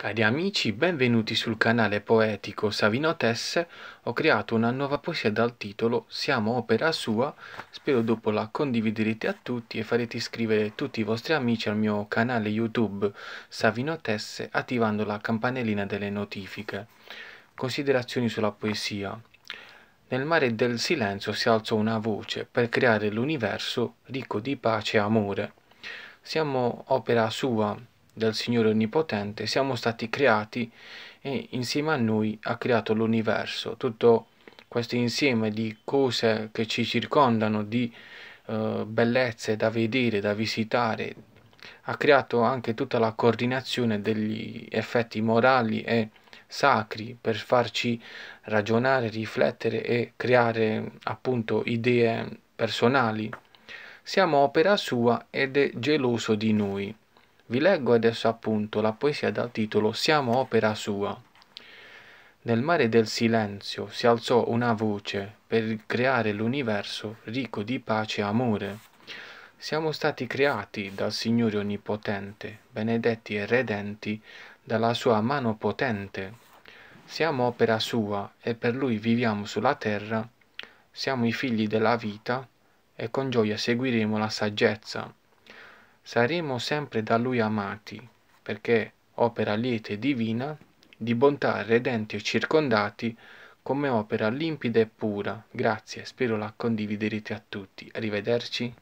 Cari amici, benvenuti sul canale poetico Savino Tesse, ho creato una nuova poesia dal titolo Siamo opera sua, spero dopo la condividerete a tutti e farete iscrivere tutti i vostri amici al mio canale YouTube Savino Tesse attivando la campanellina delle notifiche. Considerazioni sulla poesia. Nel mare del silenzio si alzò una voce per creare l'universo ricco di pace e amore. Siamo opera sua, dal Signore Onnipotente, siamo stati creati e insieme a noi ha creato l'universo, tutto questo insieme di cose che ci circondano, di eh, bellezze da vedere, da visitare, ha creato anche tutta la coordinazione degli effetti morali e sacri per farci ragionare, riflettere e creare appunto idee personali. Siamo opera sua ed è geloso di noi. Vi leggo adesso appunto la poesia dal titolo Siamo opera sua. Nel mare del silenzio si alzò una voce per creare l'universo ricco di pace e amore. Siamo stati creati dal Signore Onnipotente, benedetti e redenti dalla sua mano potente. Siamo opera sua e per lui viviamo sulla terra, siamo i figli della vita e con gioia seguiremo la saggezza saremo sempre da Lui amati, perché opera lieta e divina, di bontà redenti e circondati, come opera limpida e pura. Grazie, spero la condividerete a tutti. Arrivederci.